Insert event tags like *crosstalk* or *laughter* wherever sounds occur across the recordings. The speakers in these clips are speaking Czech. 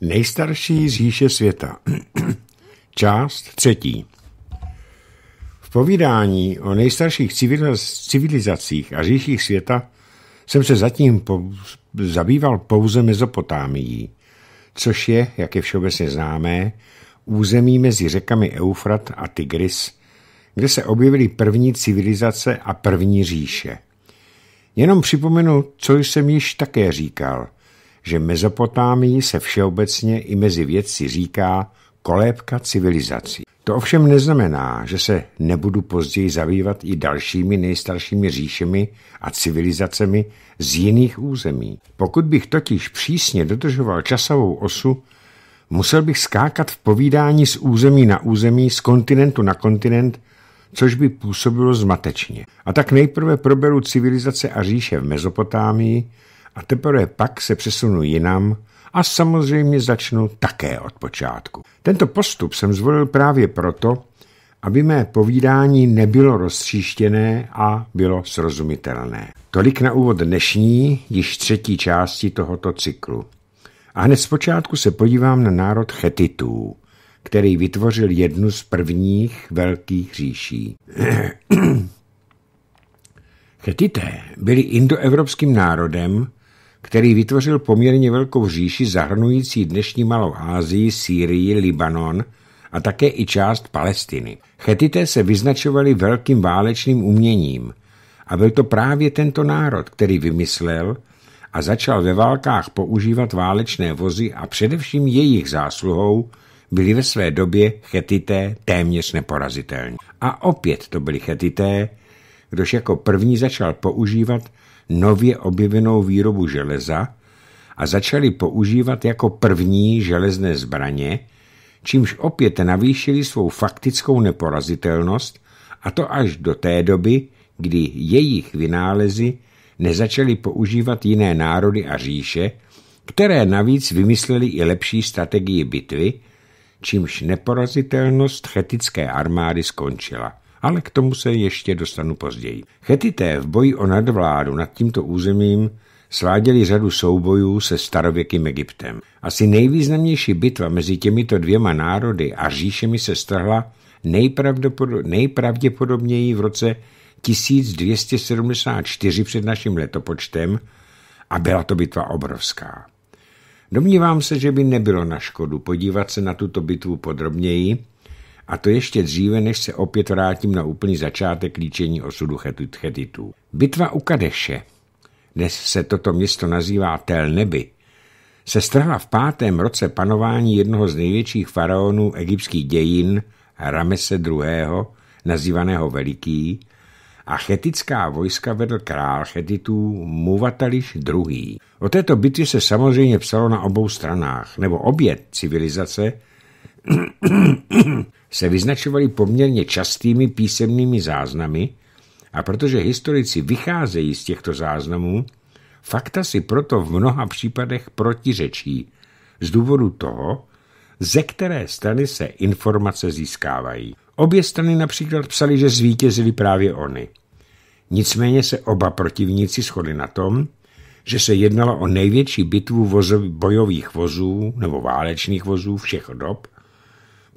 Nejstarší z říše světa. *clears throat* Část třetí. V povídání o nejstarších civilizacích a říších světa jsem se zatím zabýval pouze Mezopotámií, což je, jak je všeobecně známé, území mezi řekami Eufrat a Tigris, kde se objevily první civilizace a první říše. Jenom připomenu, co jsem již také říkal – že Mezopotámii se všeobecně i mezi vědci říká kolébka civilizací. To ovšem neznamená, že se nebudu později zabývat i dalšími nejstaršími říšemi a civilizacemi z jiných území. Pokud bych totiž přísně dodržoval časovou osu, musel bych skákat v povídání z území na území, z kontinentu na kontinent, což by působilo zmatečně. A tak nejprve proberu civilizace a říše v Mezopotámii, a teprve pak se přesunu jinam a samozřejmě začnu také od počátku. Tento postup jsem zvolil právě proto, aby mé povídání nebylo rozstříštěné a bylo srozumitelné. Tolik na úvod dnešní, již třetí části tohoto cyklu. A hned zpočátku se podívám na národ Chetitů, který vytvořil jednu z prvních velkých říší. *clears throat* Chetité byli indoevropským národem, který vytvořil poměrně velkou říši zahrnující dnešní Malou Ázii, Sýrii, Libanon a také i část Palestiny. Chetité se vyznačovali velkým válečným uměním a byl to právě tento národ, který vymyslel a začal ve válkách používat válečné vozy a především jejich zásluhou byli ve své době chetité téměř neporazitelní. A opět to byli chetité, kdož jako první začal používat nově objevenou výrobu železa a začali používat jako první železné zbraně, čímž opět navýšili svou faktickou neporazitelnost a to až do té doby, kdy jejich vynálezy nezačaly používat jiné národy a říše, které navíc vymysleli i lepší strategii bitvy, čímž neporazitelnost chetické armády skončila – ale k tomu se ještě dostanu později. Chetité v boji o nadvládu nad tímto územím sváděli řadu soubojů se starověkým Egyptem. Asi nejvýznamnější bitva mezi těmito dvěma národy a říšemi se strhla nejpravděpodobněji v roce 1274 před naším letopočtem a byla to bitva obrovská. Domnívám se, že by nebylo na škodu podívat se na tuto bitvu podrobněji, a to ještě dříve, než se opět vrátím na úplný začátek líčení osudu chetitů. Bitva u Kadeše, dnes se toto město nazývá Tel Neby, se strhla v pátém roce panování jednoho z největších faraonů egyptských dějin, Ramese II., nazývaného Veliký, a chetická vojska vedl král chetitů Muvatališ II. O této bitvě se samozřejmě psalo na obou stranách, nebo obě civilizace se vyznačovaly poměrně častými písemnými záznamy a protože historici vycházejí z těchto záznamů, fakta si proto v mnoha případech protiřečí z důvodu toho, ze které strany se informace získávají. Obě strany například psali, že zvítězili právě oni. Nicméně se oba protivníci shodli na tom, že se jednalo o největší bitvu vozov, bojových vozů nebo válečných vozů všech dob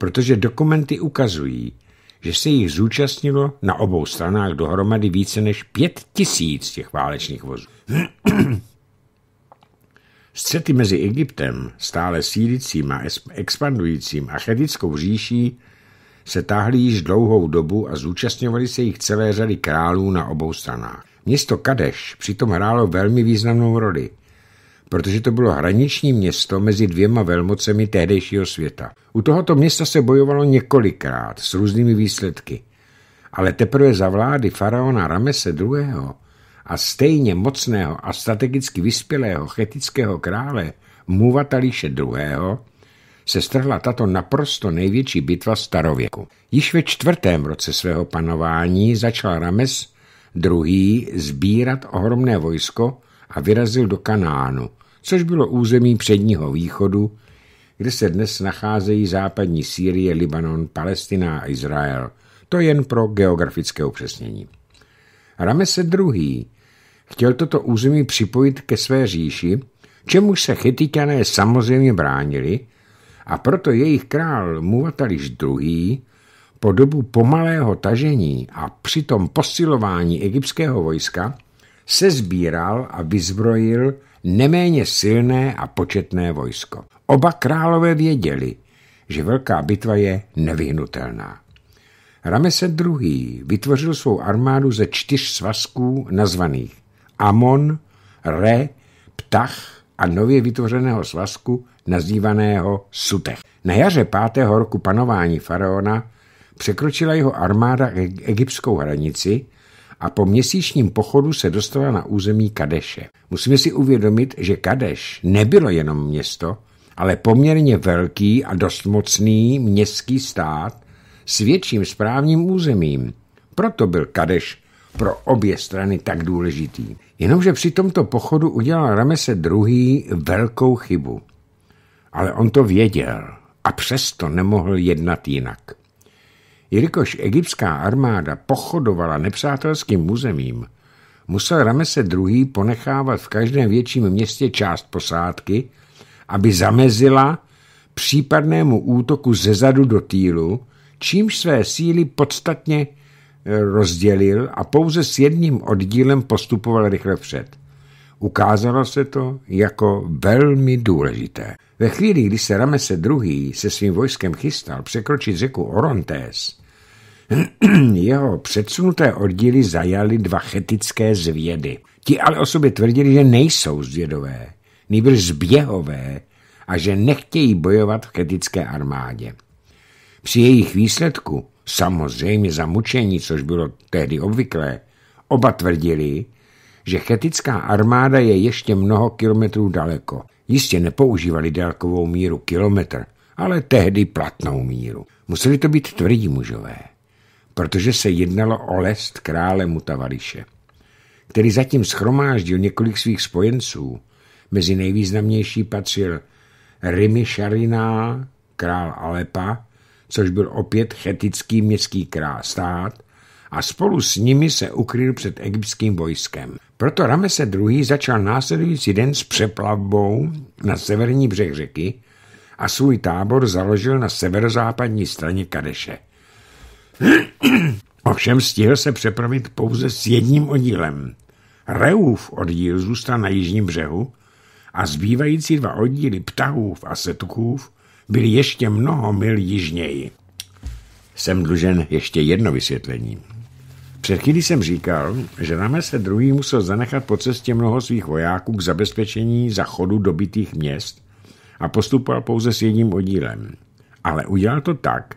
protože dokumenty ukazují, že se jich zúčastnilo na obou stranách dohromady více než pět tisíc těch válečných vozů. *clears throat* Střety mezi Egyptem, stále sílicím a expandujícím a chedickou říší se táhly již dlouhou dobu a zúčastňovaly se jich celé řady králů na obou stranách. Město Kadeš přitom hrálo velmi významnou roli, protože to bylo hraniční město mezi dvěma velmocemi tehdejšího světa. U tohoto města se bojovalo několikrát s různými výsledky. Ale teprve za vlády faraona Ramese II. a stejně mocného a strategicky vyspělého chetického krále Muvatališe II. se strhla tato naprosto největší bitva starověku. Již ve čtvrtém roce svého panování začal Rames II. sbírat ohromné vojsko a vyrazil do Kanánu, což bylo území předního východu, kde se dnes nacházejí západní Sýrie, Libanon, Palestina a Izrael. To jen pro geografické upřesnění. Ramese II. chtěl toto území připojit ke své říši, čemuž se chytiťané samozřejmě bránili, a proto jejich král Muvatališ II. po dobu pomalého tažení a přitom posilování egyptského vojska se a vyzbrojil neméně silné a početné vojsko. Oba králové věděli, že velká bitva je nevyhnutelná. Ramese II. vytvořil svou armádu ze čtyř svazků nazvaných Amon, Re, Ptach a nově vytvořeného svazku nazývaného Sutech. Na jaře pátého roku panování faraona překročila jeho armáda e- egyptskou hranici a po měsíčním pochodu se dostala na území Kadeše. Musíme si uvědomit, že Kadeš nebylo jenom město, ale poměrně velký a dost mocný městský stát s větším správním územím. Proto byl Kadeš pro obě strany tak důležitý. Jenomže při tomto pochodu udělal Ramese druhý velkou chybu. Ale on to věděl a přesto nemohl jednat jinak. Jelikož egyptská armáda pochodovala nepřátelským územím, musel Ramese II. ponechávat v každém větším městě část posádky, aby zamezila případnému útoku zezadu do týlu, čímž své síly podstatně eh, rozdělil a pouze s jedním oddílem postupoval rychle vpřed. Ukázalo se to jako velmi důležité. Ve chvíli, kdy se Ramese II. se svým vojskem chystal překročit řeku Orontes, *clears throat* Jeho předsunuté oddíly zajali dva chetické zvědy. Ti ale o sobě tvrdili, že nejsou zvědové, nejbrž zběhové a že nechtějí bojovat v chetické armádě. Při jejich výsledku, samozřejmě za mučení, což bylo tehdy obvyklé, oba tvrdili, že chetická armáda je ještě mnoho kilometrů daleko. Jistě nepoužívali délkovou míru kilometr, ale tehdy platnou míru. Museli to být tvrdí mužové protože se jednalo o lest krále Mutavariše, který zatím schromáždil několik svých spojenců. Mezi nejvýznamnější patřil Rimi Šariná, král Alepa, což byl opět chetický městský král stát, a spolu s nimi se ukryl před egyptským vojskem. Proto Ramese II. začal následující den s přeplavbou na severní břeh řeky a svůj tábor založil na severozápadní straně Kadeše – *clears throat* Ovšem stihl se přepravit pouze s jedním oddílem. Reův oddíl zůstal na jižním břehu a zbývající dva oddíly Ptahův a Setukův byly ještě mnoho mil jižněji. Jsem dlužen ještě jedno vysvětlení. Před chvílí jsem říkal, že se druhý musel zanechat po cestě mnoho svých vojáků k zabezpečení za chodu dobitých měst a postupoval pouze s jedním oddílem. Ale udělal to tak,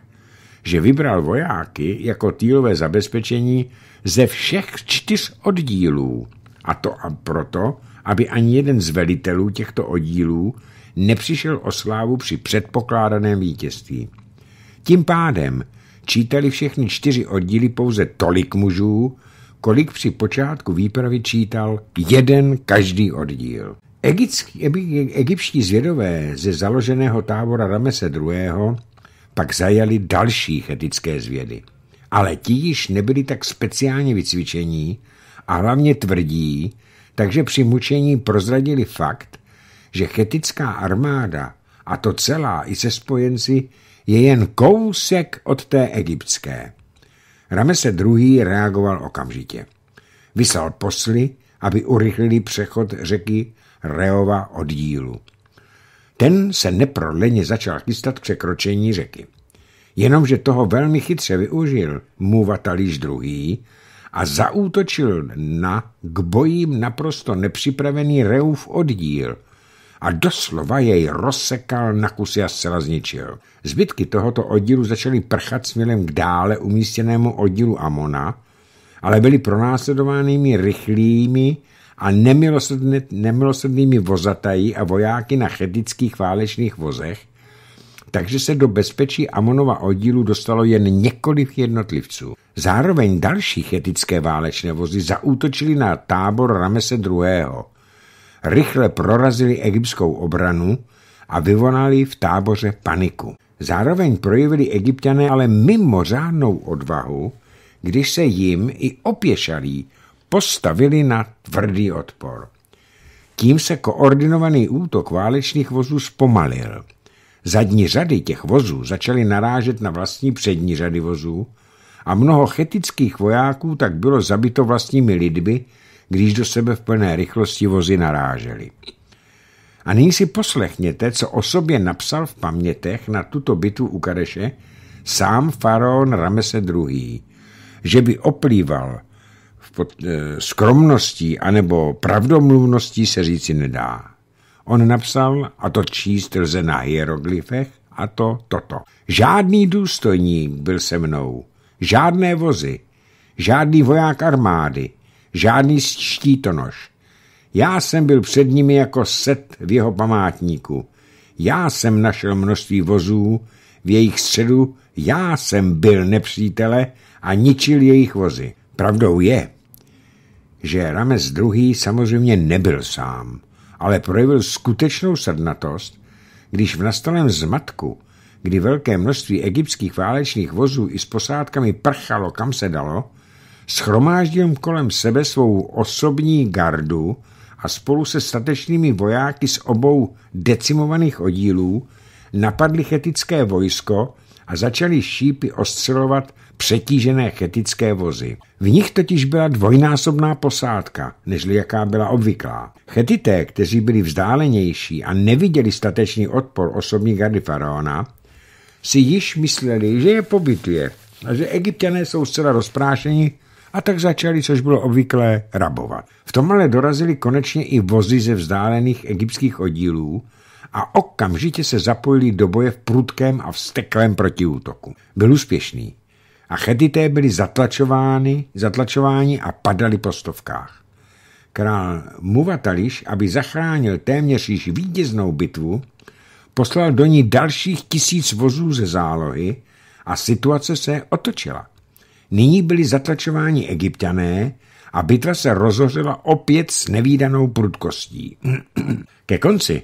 že vybral vojáky jako týlové zabezpečení ze všech čtyř oddílů. A to a proto, aby ani jeden z velitelů těchto oddílů nepřišel o slávu při předpokládaném vítězství. Tím pádem čítali všechny čtyři oddíly pouze tolik mužů, kolik při počátku výpravy čítal jeden každý oddíl. egyptští zvědové ze založeného tábora Ramese II pak zajali další chetické zvědy. Ale ti již nebyli tak speciálně vycvičení a hlavně tvrdí, takže při mučení prozradili fakt, že chetická armáda, a to celá i se spojenci, je jen kousek od té egyptské. Ramese II. reagoval okamžitě. Vyslal posly, aby urychlili přechod řeky Reova od dílu. Ten se neprodleně začal chystat překročení řeky. Jenomže toho velmi chytře využil Muvatalíš druhý a zaútočil na k bojím naprosto nepřipravený Reův oddíl a doslova jej rozsekal na kusy a zcela zničil. Zbytky tohoto oddílu začaly prchat směrem k dále umístěnému oddílu Amona, ale byly pronásledovanými rychlými a nemilosrdný, nemilosrdnými vozatají a vojáky na chedických válečných vozech, takže se do bezpečí Amonova oddílu dostalo jen několik jednotlivců. Zároveň další chetické válečné vozy zaútočily na tábor Ramese II. Rychle prorazili egyptskou obranu a vyvonali v táboře paniku. Zároveň projevili egyptiané ale mimořádnou odvahu, když se jim i opěšalí postavili na tvrdý odpor. Tím se koordinovaný útok válečných vozů zpomalil. Zadní řady těch vozů začaly narážet na vlastní přední řady vozů a mnoho chetických vojáků tak bylo zabito vlastními lidmi, když do sebe v plné rychlosti vozy naráželi. A nyní si poslechněte, co o sobě napsal v pamětech na tuto bitvu u Kadeše sám faraon Ramese II., že by oplýval pod eh, skromností anebo pravdomluvností se říci nedá. On napsal, a to číst lze na hieroglyfech, a to toto. Žádný důstojník byl se mnou, žádné vozy, žádný voják armády, žádný štítonož. Já jsem byl před nimi jako set v jeho památníku. Já jsem našel množství vozů, v jejich středu já jsem byl nepřítele a ničil jejich vozy. Pravdou je, že Rames II. samozřejmě nebyl sám, ale projevil skutečnou srdnatost, když v nastalém zmatku, kdy velké množství egyptských válečných vozů i s posádkami prchalo kam se dalo, schromáždil kolem sebe svou osobní gardu a spolu se statečnými vojáky z obou decimovaných oddílů napadli chetické vojsko a začali šípy ostřelovat přetížené chetické vozy. V nich totiž byla dvojnásobná posádka, nežli jaká byla obvyklá. Chetité, kteří byli vzdálenější a neviděli statečný odpor osobní gardy faraona, si již mysleli, že je pobytuje a že egyptiané jsou zcela rozprášeni a tak začali, což bylo obvyklé, rabovat. V tom ale dorazili konečně i vozy ze vzdálených egyptských oddílů, a okamžitě se zapojili do boje v prudkém a vsteklém protiútoku. Byl úspěšný a chetité byli zatlačovány, zatlačováni a padali po stovkách. Král Muvatališ, aby zachránil téměř již vítěznou bitvu, poslal do ní dalších tisíc vozů ze zálohy a situace se otočila. Nyní byli zatlačováni egyptané a bitva se rozhořela opět s nevýdanou prudkostí. *clears throat* Ke konci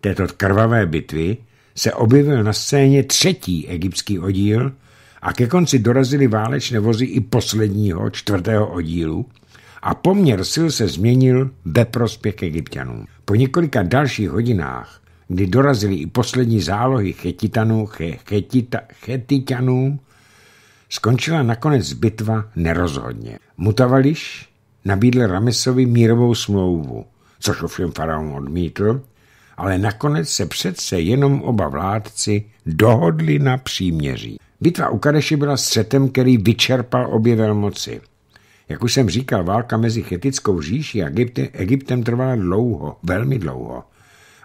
této krvavé bitvy se objevil na scéně třetí egyptský oddíl, a ke konci dorazily válečné vozy i posledního, čtvrtého oddílu a poměr sil se změnil ve prospěch egyptianů. Po několika dalších hodinách, kdy dorazily i poslední zálohy chetitanů, che, chetita, chetitanů, skončila nakonec bitva nerozhodně. Mutavališ nabídl Ramesovi mírovou smlouvu, což ovšem faraon odmítl, ale nakonec se přece jenom oba vládci dohodli na příměří. Bitva u Kadeši byla střetem, který vyčerpal obě velmoci. Jak už jsem říkal, válka mezi chetickou říší a Egyptem trvala dlouho, velmi dlouho.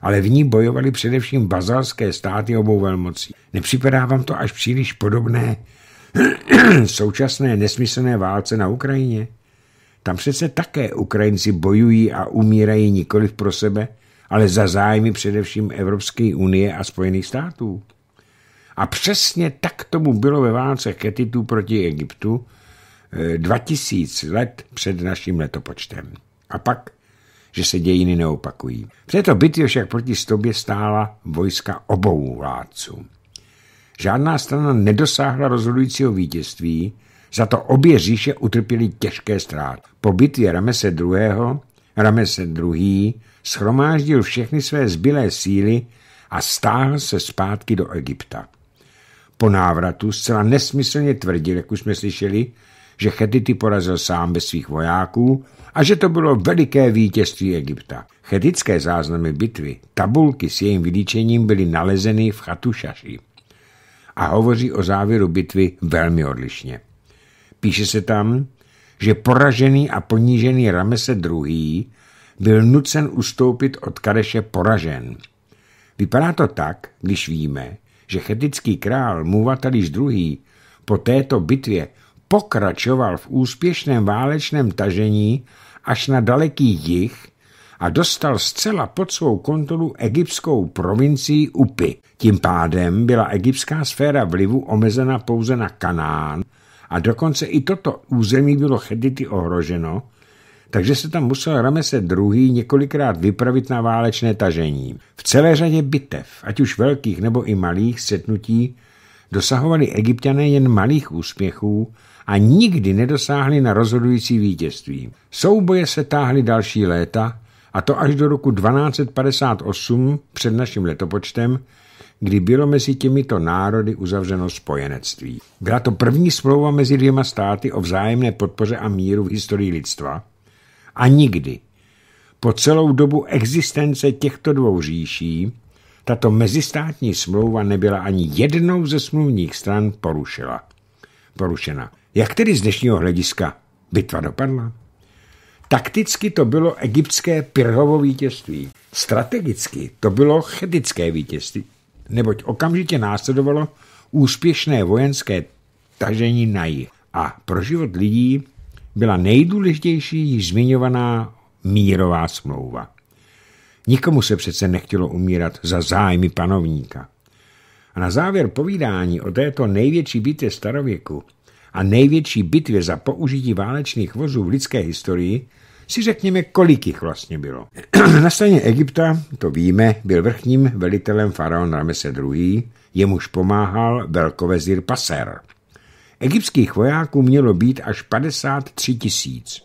Ale v ní bojovali především bazalské státy obou velmocí. Nepřipadá vám to až příliš podobné *clears throat* současné nesmyslné válce na Ukrajině? Tam přece také Ukrajinci bojují a umírají nikoliv pro sebe, ale za zájmy především Evropské unie a Spojených států. A přesně tak tomu bylo ve válce Chetitů proti Egyptu 2000 eh, let před naším letopočtem. A pak, že se dějiny neopakují. V této bitvě však proti stobě stála vojska obou vládců. Žádná strana nedosáhla rozhodujícího vítězství, za to obě říše utrpěly těžké ztráty. Po bitvě Ramese II. Ramese II. schromáždil všechny své zbylé síly a stáhl se zpátky do Egypta po návratu zcela nesmyslně tvrdil, jak už jsme slyšeli, že Chetity porazil sám bez svých vojáků a že to bylo veliké vítězství Egypta. Chetické záznamy bitvy, tabulky s jejím vylíčením byly nalezeny v chatu Šaši a hovoří o závěru bitvy velmi odlišně. Píše se tam, že poražený a ponížený Ramese II. byl nucen ustoupit od Kadeše poražen. Vypadá to tak, když víme, že chetický král Muvatališ II. po této bitvě pokračoval v úspěšném válečném tažení až na daleký jih a dostal zcela pod svou kontrolu egyptskou provincii Upy. Tím pádem byla egyptská sféra vlivu omezena pouze na Kanán a dokonce i toto území bylo Chedity ohroženo, takže se tam musel Ramese II. několikrát vypravit na válečné tažení. V celé řadě bitev, ať už velkých nebo i malých setnutí, dosahovali egyptiané jen malých úspěchů a nikdy nedosáhli na rozhodující vítězství. Souboje se táhly další léta, a to až do roku 1258 před naším letopočtem, kdy bylo mezi těmito národy uzavřeno spojenectví. Byla to první smlouva mezi dvěma státy o vzájemné podpoře a míru v historii lidstva, a nikdy po celou dobu existence těchto dvou říší tato mezistátní smlouva nebyla ani jednou ze smluvních stran porušila. porušena. Jak tedy z dnešního hlediska bitva dopadla? Takticky to bylo egyptské Pirhovo vítězství. Strategicky to bylo chetické vítězství, neboť okamžitě následovalo úspěšné vojenské tažení na jih a pro život lidí byla nejdůležitější již zmiňovaná mírová smlouva. Nikomu se přece nechtělo umírat za zájmy panovníka. A na závěr povídání o této největší bitvě starověku a největší bitvě za použití válečných vozů v lidské historii si řekněme, kolik jich vlastně bylo. *clears throat* Na straně Egypta, to víme, byl vrchním velitelem faraon Ramese II., jemuž pomáhal velkovezír Paser – Egyptských vojáků mělo být až 53 tisíc.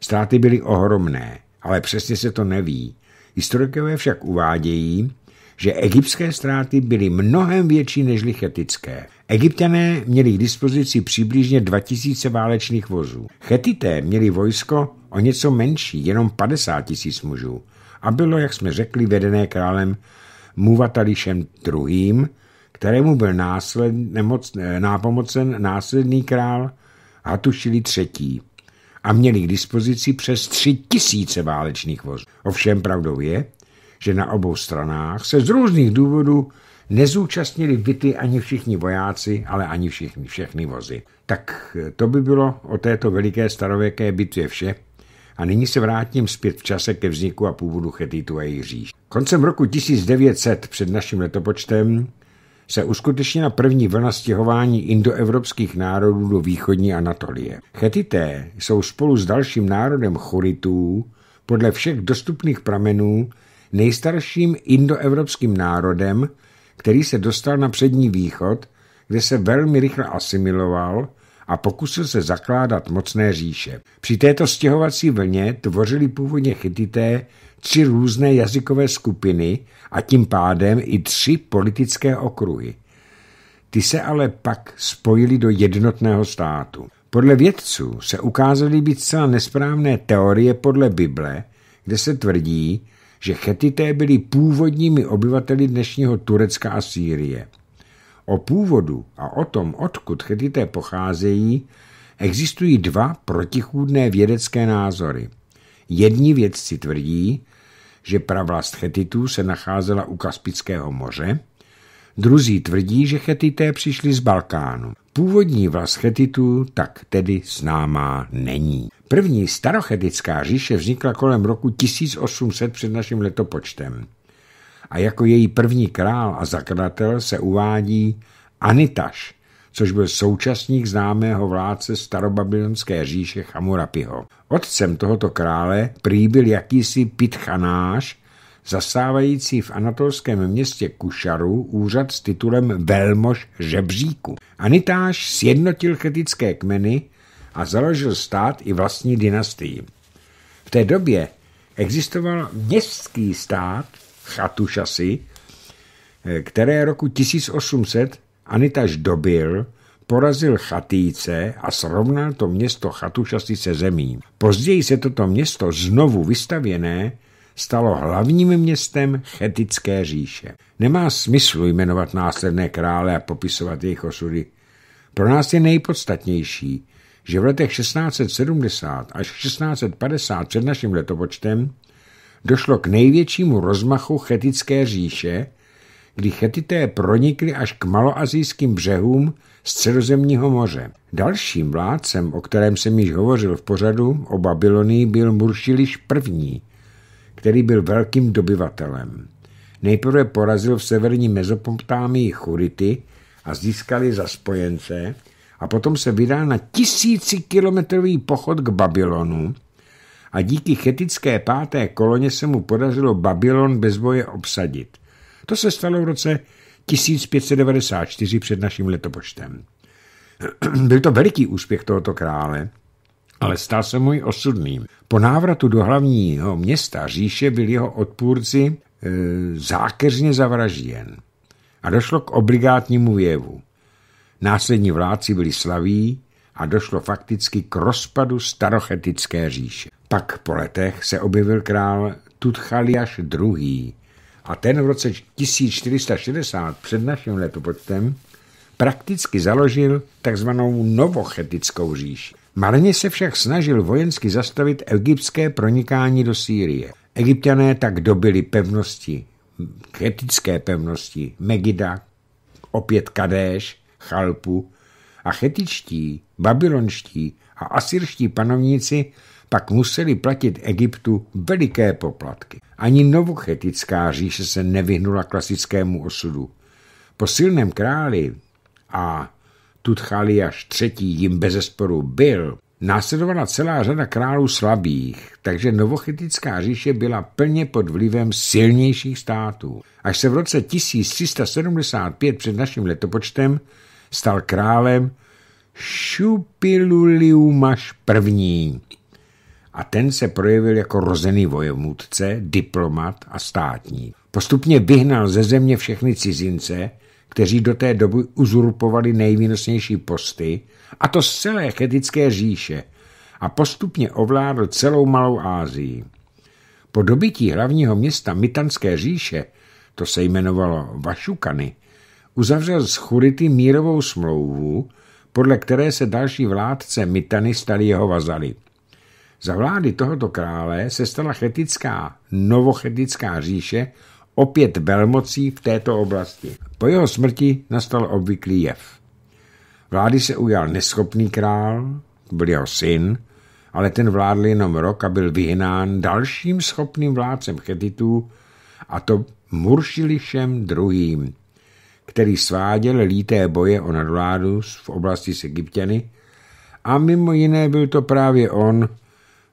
Státy byly ohromné, ale přesně se to neví. Historikové však uvádějí, že egyptské ztráty byly mnohem větší než chetické. Egyptané měli k dispozici přibližně 2000 válečných vozů. Chetité měli vojsko o něco menší, jenom 50 tisíc mužů. A bylo, jak jsme řekli, vedené králem Muvatališem II., kterému byl násled, nemoc, eh, nápomocen následný král Hatušili III. a měli k dispozici přes tři tisíce válečných vozů. Ovšem pravdou je, že na obou stranách se z různých důvodů nezúčastnili byty ani všichni vojáci, ale ani všichni, všechny vozy. Tak eh, to by bylo o této veliké starověké bitvě vše. A nyní se vrátím zpět v čase ke vzniku a původu Chetitů a Jiříš. Koncem roku 1900 před naším letopočtem se uskutečnila první vlna stěhování indoevropských národů do východní Anatolie. Chetité jsou spolu s dalším národem Churitů podle všech dostupných pramenů nejstarším indoevropským národem, který se dostal na přední východ, kde se velmi rychle asimiloval a pokusil se zakládat mocné říše. Při této stěhovací vlně tvořili původně chytité tři různé jazykové skupiny a tím pádem i tři politické okruhy. Ty se ale pak spojily do jednotného státu. Podle vědců se ukázaly být celá nesprávné teorie podle Bible, kde se tvrdí, že chetité byli původními obyvateli dnešního Turecka a Sýrie. O původu a o tom, odkud chetité pocházejí, existují dva protichůdné vědecké názory. Jedni vědci tvrdí, že pravlast Chetitů se nacházela u Kaspického moře, druzí tvrdí, že Chetité přišli z Balkánu. Původní vlast Chetitů tak tedy známá není. První starochetická říše vznikla kolem roku 1800 před naším letopočtem a jako její první král a zakladatel se uvádí Anitaš, což byl současník známého vládce starobabylonské říše Chamurapiho. Otcem tohoto krále prý byl jakýsi Pitchanáš, zasávající v anatolském městě Kušaru úřad s titulem Velmož žebříku. Anitáš sjednotil chetické kmeny a založil stát i vlastní dynastii. V té době existoval městský stát Chatušasy, eh, které roku 1800 Anitaž dobil, porazil chatýce a srovnal to město Chatušasy se zemí. Později se toto město znovu vystavěné stalo hlavním městem Chetické říše. Nemá smyslu jmenovat následné krále a popisovat jejich osudy. Pro nás je nejpodstatnější, že v letech 1670 až 1650 před naším letopočtem došlo k největšímu rozmachu Chetické říše kdy chetité pronikli až k maloazijským břehům středozemního moře. Dalším vládcem, o kterém jsem již hovořil v pořadu o Babylonii, byl Muršiliš I., který byl velkým dobyvatelem. Nejprve porazil v severní Mezopotámii Churity a získali za spojence a potom se vydal na tisícikilometrový pochod k Babylonu, a díky chetické páté koloně se mu podařilo Babylon bez boje obsadit. To se stalo v roce 1594 před naším letopočtem. *clears throat* Byl to veliký úspěch tohoto krále, ale stal se můj osudným. Po návratu do hlavního města říše byl jeho odpůrci e, zákeřně zavražděn a došlo k obligátnímu věvu. Následní vládci byli slaví a došlo fakticky k rozpadu starochetické říše. Pak po letech se objevil král Tutchaliaš II., a ten v roce 1460 před naším letopočtem prakticky založil takzvanou novochetickou říši. Marně se však snažil vojensky zastavit egyptské pronikání do Sýrie. Egyptiané tak dobili pevnosti, chetické pevnosti, Megida, opět Kadéš, Chalpu a chetičtí, babylonští a asyrští panovníci pak museli platit Egyptu veliké poplatky. Ani novochetická říše se nevyhnula klasickému osudu. Po silném králi a až třetí jim bezesporu byl, následovala celá řada králů slabých, takže novochetická říše byla plně pod vlivem silnějších států. Až se v roce 1375 před naším letopočtem stal králem Šupiluliumaš I a ten se projevil jako rozený vojevůdce, diplomat a státní. Postupně vyhnal ze země všechny cizince, kteří do té doby uzurpovali nejvýnosnější posty, a to z celé chetické říše, a postupně ovládl celou Malou Ázii. Po dobytí hlavního města Mitanské říše, to se jmenovalo Vašukany, uzavřel s Churity mírovou smlouvu, podle které se další vládce Mitany stali jeho vazaly. Za vlády tohoto krále se stala chetická, novochetická říše opět velmocí v této oblasti. Po jeho smrti nastal obvyklý jev. Vlády se ujal neschopný král, byl jeho syn, ale ten vládl jenom rok a byl vyhnán dalším schopným vládcem chetitů, a to Muršilišem druhým, který sváděl líté boje o nadvládu v oblasti s Egyptěny a mimo jiné byl to právě on,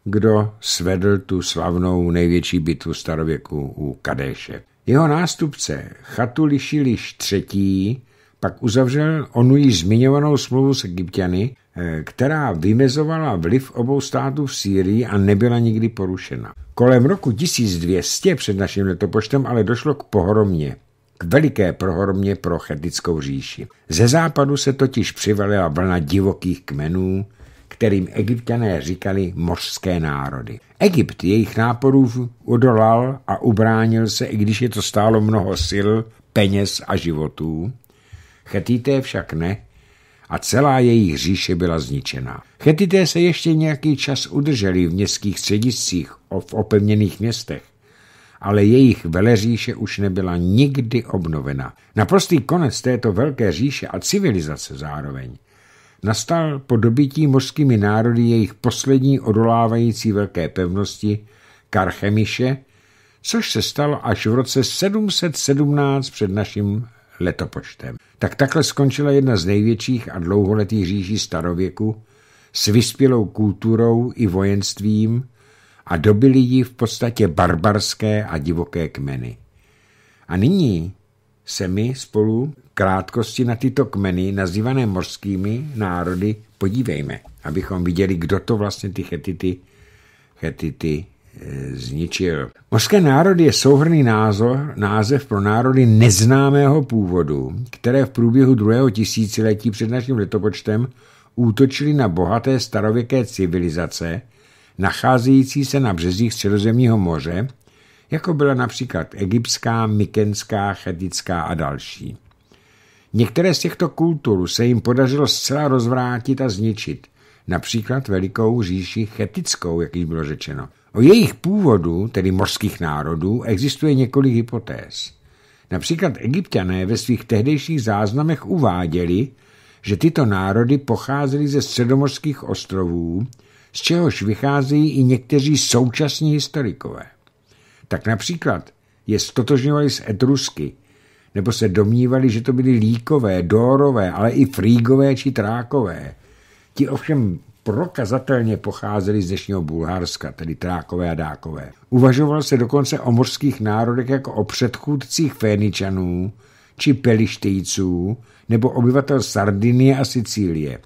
kdo svedl tu slavnou největší bitvu starověku u Kadéše. Jeho nástupce Chatulišiliš III. pak uzavřel onu již zmiňovanou smlouvu s egyptiany, eh, která vymezovala vliv obou států v Sýrii a nebyla nikdy porušena. Kolem roku 1200 před naším letopočtem ale došlo k pohromě, k veliké prohromě pro chetickou říši. Ze západu se totiž přivalila vlna divokých kmenů, kterým egyptané říkali mořské národy. Egypt jejich náporů odolal a ubránil se, i když je to stálo mnoho sil, peněz a životů. Chetité však ne a celá jejich říše byla zničena. Chetité se ještě nějaký čas udrželi v městských střediscích v opevněných městech, ale jejich veleříše už nebyla nikdy obnovena. Naprostý konec této velké říše a civilizace zároveň Nastal po dobytí mořskými národy jejich poslední odolávající velké pevnosti Karchemiše, což se stalo až v roce 717 před naším letopočtem. Tak takhle skončila jedna z největších a dlouholetých říží starověku s vyspělou kulturou i vojenstvím a dobili ji v podstatě barbarské a divoké kmeny. A nyní se my spolu krátkosti na tyto kmeny, nazývané mořskými národy, podívejme, abychom viděli, kdo to vlastně ty chetity, chetity e, zničil. Mořské národy je souhrný názor, název pro národy neznámého původu, které v průběhu druhého tisíciletí před naším letopočtem útočili na bohaté starověké civilizace, nacházející se na březích Středozemního moře, jako byla například egyptská, mykenská, chetická a další. Některé z těchto kultur se jim podařilo zcela rozvrátit a zničit, například velikou říši chetickou, jak již bylo řečeno. O jejich původu, tedy mořských národů, existuje několik hypotéz. Například egyptiané ve svých tehdejších záznamech uváděli, že tyto národy pocházely ze středomořských ostrovů, z čehož vycházejí i někteří současní historikové. Tak například je stotožňovali s Etrusky, nebo se domnívali, že to byly líkové, dórové, ale i frígové či trákové. Ti ovšem prokazatelně pocházeli z dnešního Bulharska, tedy trákové a dákové. Uvažoval se dokonce o mořských národech jako o předchůdcích Féničanů či Pelištejců nebo obyvatel Sardinie a Sicílie.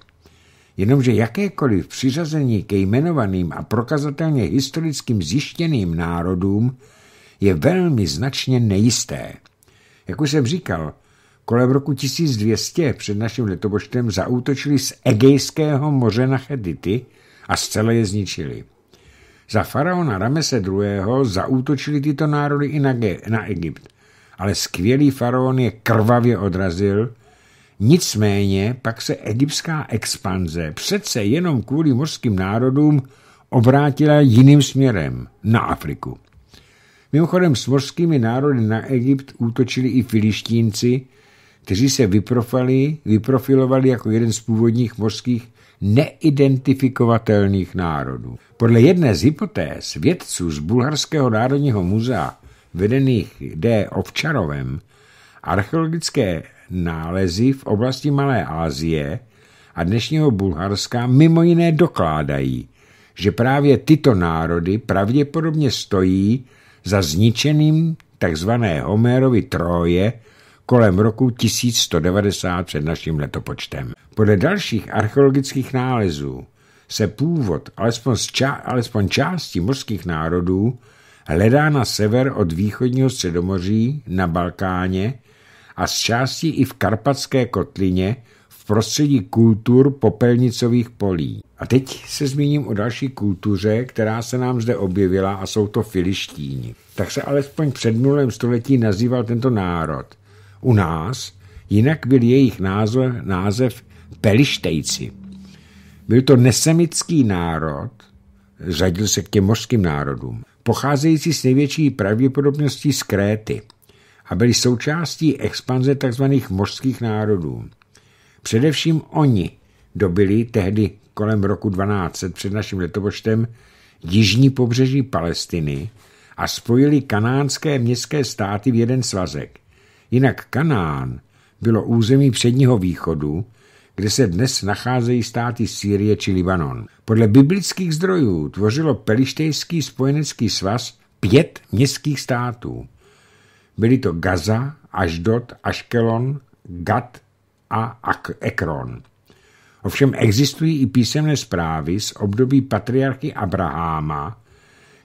Jenomže jakékoliv přiřazení ke jmenovaným a prokazatelně historickým zjištěným národům je velmi značně nejisté. Jak už jsem říkal, kolem roku 1200 před naším letopočtem zaútočili z Egejského moře na Chedity a zcela je zničili. Za faraona Ramese II. zaútočili tyto národy i na, Ge na Egypt, ale skvělý faraon je krvavě odrazil, nicméně pak se egyptská expanze přece jenom kvůli mořským národům obrátila jiným směrem na Afriku. Mimochodem s mořskými národy na Egypt útočili i filištínci, kteří se vyprofali, vyprofilovali jako jeden z původních mořských neidentifikovatelných národů. Podle jedné z hypotéz vědců z Bulharského národního muzea, vedených D. Ovčarovem, archeologické nálezy v oblasti Malé Asie a dnešního Bulharska mimo jiné dokládají, že právě tyto národy pravděpodobně stojí za zničeným tzv. Homérovi Troje kolem roku 1190 před naším letopočtem. Podle dalších archeologických nálezů se původ alespoň, ča, alespoň části mořských národů hledá na sever od východního středomoří na Balkáně a z části i v karpatské kotlině, prostředí kultur popelnicových polí. A teď se zmíním o další kultuře, která se nám zde objevila a jsou to filištíni. Tak se alespoň před minulém století nazýval tento národ. U nás jinak byl jejich název, název pelištejci. Byl to nesemický národ, řadil se k těm mořským národům, pocházející s největší pravděpodobností z Kréty a byli součástí expanze tzv. mořských národů. Především oni dobili tehdy kolem roku 1200 před naším letopočtem jižní pobřeží Palestiny a spojili kanánské městské státy v jeden svazek. Jinak Kanán bylo území předního východu, kde se dnes nacházejí státy Sýrie či Libanon. Podle biblických zdrojů tvořilo Pelištejský spojenecký svaz pět městských států. Byly to Gaza, Aždot, Aškelon, Gat, a ak Ekron. Ovšem existují i písemné zprávy z období patriarchy Abraháma,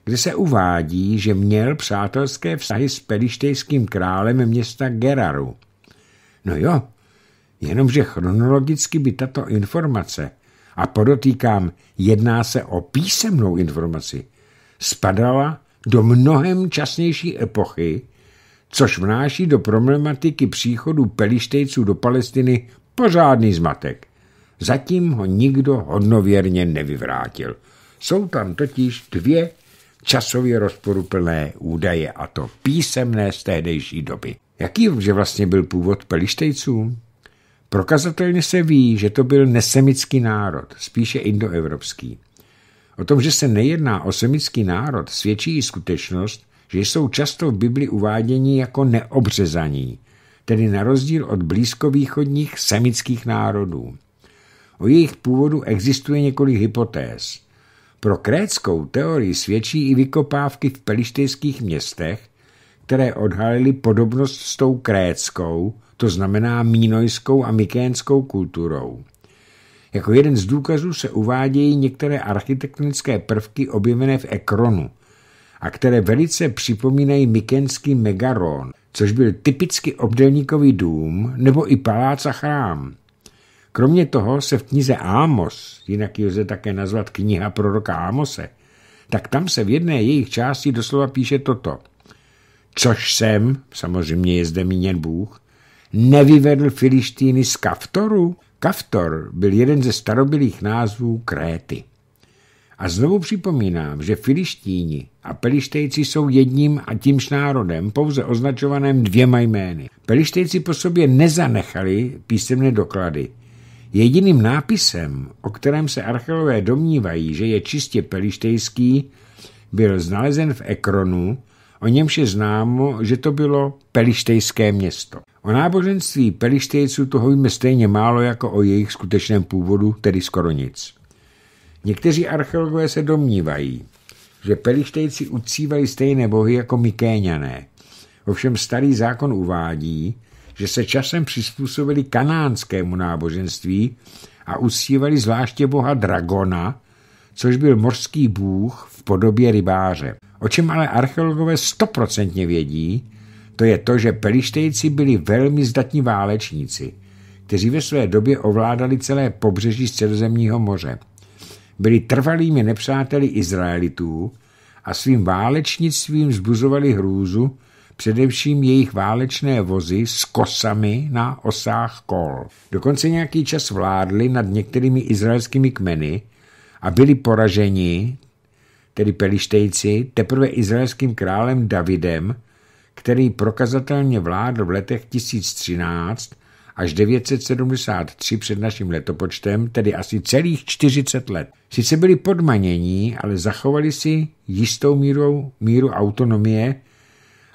kde se uvádí, že měl přátelské vztahy s pelištejským králem města Geraru. No jo, jenomže chronologicky by tato informace, a podotýkám, jedná se o písemnou informaci, spadala do mnohem časnější epochy, což vnáší do problematiky příchodu pelištejců do Palestiny pořádný zmatek. Zatím ho nikdo hodnověrně nevyvrátil. Jsou tam totiž dvě časově rozporuplné údaje, a to písemné z tehdejší doby. Jaký že vlastně byl původ pelištejců? Prokazatelně se ví, že to byl nesemický národ, spíše indoevropský. O tom, že se nejedná o semický národ, svědčí i skutečnost, že jsou často v Bibli uváděni jako neobřezaní, tedy na rozdíl od blízkovýchodních semických národů. O jejich původu existuje několik hypotéz. Pro kréckou teorii svědčí i vykopávky v pelištejských městech, které odhalily podobnost s tou kréckou, to znamená mínojskou a mykénskou kulturou. Jako jeden z důkazů se uvádějí některé architektonické prvky objevené v Ekronu, a které velice připomínají mykenský Megaron, což byl typicky obdelníkový dům nebo i palác a chrám. Kromě toho se v knize Ámos, jinak ji lze také nazvat kniha proroka Ámose, tak tam se v jedné jejich části doslova píše toto. Což jsem, samozřejmě je zde míněn Bůh, nevyvedl Filištíny z Kaftoru? Kaftor byl jeden ze starobylých názvů Kréty. A znovu připomínám, že filištíni a pelištejci jsou jedním a tímž národem, pouze označovaném dvěma jmény. Pelištejci po sobě nezanechali písemné doklady. Jediným nápisem, o kterém se archeologové domnívají, že je čistě pelištejský, byl znalezen v Ekronu, o němž je známo, že to bylo pelištejské město. O náboženství pelištejců toho víme stejně málo jako o jejich skutečném původu, tedy skoro nic. Někteří archeologové se domnívají, že Pelištejci ucívají stejné bohy jako Mykéňané. Ovšem starý zákon uvádí, že se časem přizpůsobili kanánskému náboženství a ucívali zvláště boha Dragona, což byl mořský bůh v podobě rybáře. O čem ale archeologové stoprocentně vědí, to je to, že Pelištejci byli velmi zdatní válečníci, kteří ve své době ovládali celé pobřeží Středozemního moře byli trvalými nepřáteli Izraelitů a svým válečnictvím zbuzovali hrůzu, především jejich válečné vozy s kosami na osách kol. Dokonce nějaký čas vládli nad některými izraelskými kmeny a byli poraženi, tedy pelištejci, teprve izraelským králem Davidem, který prokazatelně vládl v letech 1013 až 973 před naším letopočtem, tedy asi celých 40 let. Sice byli podmanění, ale zachovali si jistou míru, míru autonomie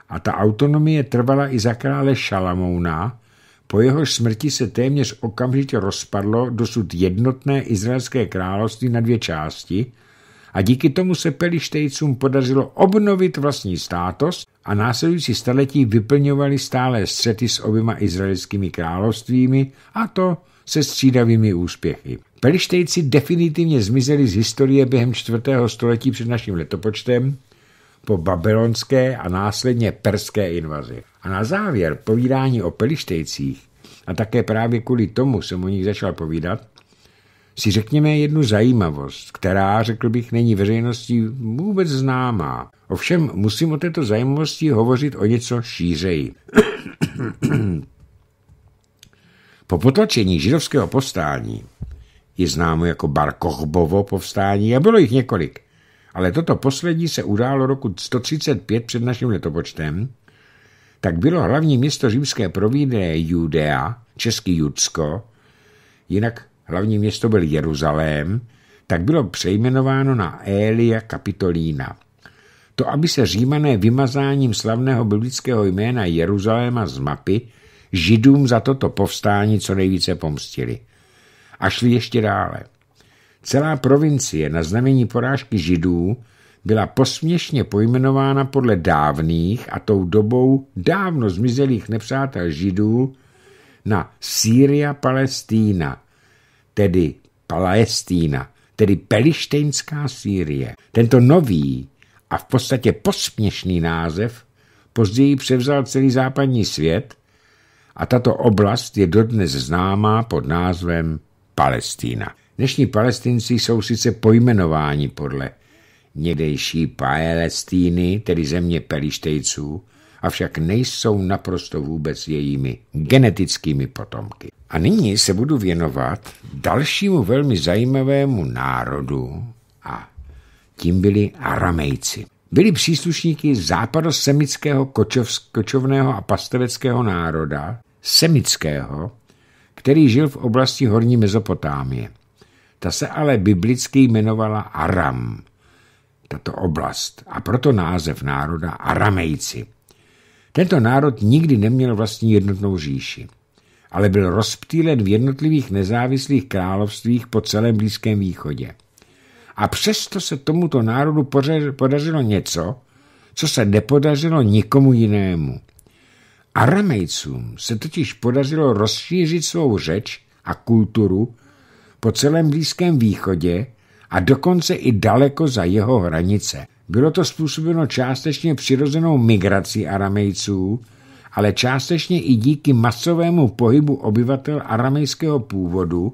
a ta autonomie trvala i za krále Šalamouna, po jeho smrti se téměř okamžitě rozpadlo dosud jednotné izraelské království na dvě části a díky tomu se Pelištejcům podařilo obnovit vlastní státost a následující staletí vyplňovali stále střety s oběma izraelskými královstvími a to se střídavými úspěchy. Pelištejci definitivně zmizeli z historie během čtvrtého století před naším letopočtem po babylonské a následně perské invazi. A na závěr povídání o pelištejcích, a také právě kvůli tomu jsem o nich začal povídat, si řekněme jednu zajímavost, která, řekl bych, není veřejností vůbec známá. Ovšem musím o této zajímavosti hovořit o něco šířeji. *clears throat* po potlačení židovského povstání je známo jako Bar Kochbovo povstání a bylo jich několik. Ale toto poslední se událo roku 135 před naším letopočtem, tak bylo hlavní město římské provídie Judea, český Judsko, jinak hlavní město byl Jeruzalém, tak bylo přejmenováno na Elia Kapitolína. To, aby se římané vymazáním slavného biblického jména Jeruzaléma z mapy židům za toto povstání co nejvíce pomstili. A šli ještě dále. Celá provincie na znamení porážky židů byla posměšně pojmenována podle dávných a tou dobou dávno zmizelých nepřátel židů na Sýria Palestína, tedy Palestína, tedy Pelištejnská Sýrie. Tento nový a v podstatě posměšný název později převzal celý západní svět a tato oblast je dodnes známá pod názvem Palestína. Dnešní palestinci jsou sice pojmenováni podle někdejší Palestíny, tedy země Pelištejců, avšak nejsou naprosto vůbec jejími genetickými potomky. A nyní se budu věnovat dalšímu velmi zajímavému národu a tím byli Aramejci. Byli příslušníky západosemického kočovného a pasteveckého národa, semického, který žil v oblasti Horní Mezopotámie. Ta se ale biblicky jmenovala Aram, tato oblast, a proto název národa Aramejci. Tento národ nikdy neměl vlastní jednotnou říši ale byl rozptýlen v jednotlivých nezávislých královstvích po celém Blízkém východě. A přesto se tomuto národu podařilo něco, co se nepodařilo nikomu jinému. Aramejcům se totiž podařilo rozšířit svou řeč a kulturu po celém Blízkém východě a dokonce i daleko za jeho hranice. Bylo to způsobeno částečně přirozenou migrací Aramejců, ale částečně i díky masovému pohybu obyvatel aramejského původu,